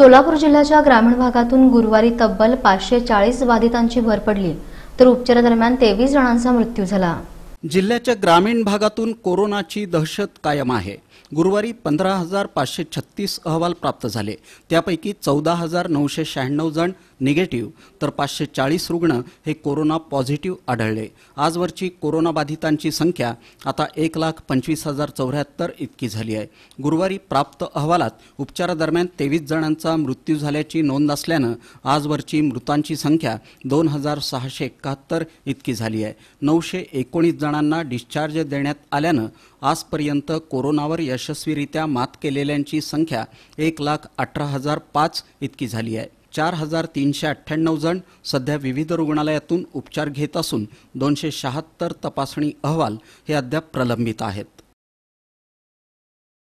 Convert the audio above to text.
सोलापूर जिल्ह्याच्या ग्रामीण भागातून गुरुवारी तब्बल पाचशे चाळीस बाधितांची भर पडली तर उपचारादरम्यान तेवीस जणांचा मृत्यू झाला जिल्ह्याच्या ग्रामीण भागातून कोरोनाची दहशत कायम आहे गुरुवारी पंधरा हजार पाचशे छत्तीस अहवाल प्राप्त झाले त्यापैकी चौदा हजार नऊशे शहाण्णव जण निगेटिव्ह तर पाचशे चाळीस रुग्ण हे कोरोना पॉझिटिव्ह आढळले आजवरची कोरोनाबाधितांची संख्या आता एक लाख पंचवीस हजार चौऱ्याहत्तर इतकी झाली आहे गुरुवारी प्राप्त अहवालात उपचारादरम्यान तेवीस जणांचा मृत्यू झाल्याची नोंद असल्यानं आजवरची मृतांची संख्या दोन हजार सहाशे एकाहत्तर इतकी झाली आहे नऊशे एकोणीस जण जणांना डिस्चार्ज देण्यात आल्यानं आजपर्यंत कोरोनावर यशस्वीरित्या मात केलेल्यांची संख्या एक लाख अठरा हजार पाच इतकी झाली आहे चार हजार तीनशे अठ्ठ्याण्णव जण सध्या विविध रुग्णालयातून उपचार घेत असून दोनशे शहात्तर तपासणी अहवाल हे अद्याप प्रलंबित आहेत